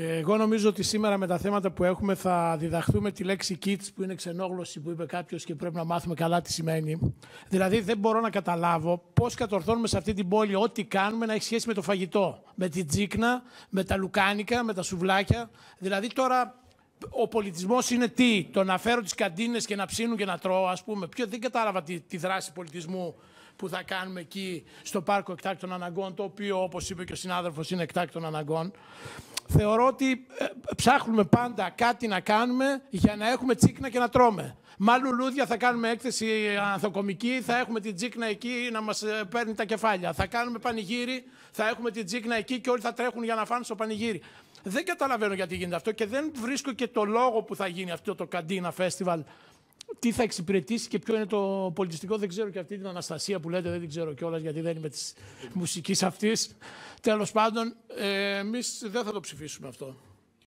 Εγώ νομίζω ότι σήμερα με τα θέματα που έχουμε θα διδαχθούμε τη λέξη kids που είναι ξενόγλωση που είπε κάποιος και πρέπει να μάθουμε καλά τι σημαίνει. Δηλαδή δεν μπορώ να καταλάβω πώς κατορθώνουμε σε αυτή την πόλη ό,τι κάνουμε να έχει σχέση με το φαγητό. Με την τζίκνα, με τα λουκάνικα, με τα σουβλάκια. Δηλαδή τώρα ο πολιτισμός είναι τι, το να φέρω τις καντίνες και να ψήνουν και να τρώω, ας πούμε. Ποιο, δεν κατάλαβα τη δράση πολιτισμού που θα κάνουμε εκεί στο πάρκο εκτάκτων αναγκών, το οποίο όπως είπε και ο συνάδελφος είναι εκτάκτων αναγκών. Θεωρώ ότι ε, ψάχνουμε πάντα κάτι να κάνουμε για να έχουμε τσίκνα και να τρώμε. Μα λουλούδια θα κάνουμε έκθεση ανθοκομική, θα έχουμε την τσίκνα εκεί να μας ε, παίρνει τα κεφάλια. Θα κάνουμε πανηγύρι, θα έχουμε την τσίκνα εκεί και όλοι θα τρέχουν για να φάνε στο πανηγύρι. Δεν καταλαβαίνω γιατί γίνεται αυτό και δεν βρίσκω και το λόγο που θα γίνει αυτό το καντίνα φεστιβάλ τι θα εξυπηρετήσει και ποιο είναι το πολιτιστικό. Δεν ξέρω και αυτή την Αναστασία που λέτε, δεν την ξέρω κιόλας γιατί δεν είμαι της μουσικής αυτής. Τέλος πάντων, ε, εμείς δεν θα το ψηφίσουμε αυτό.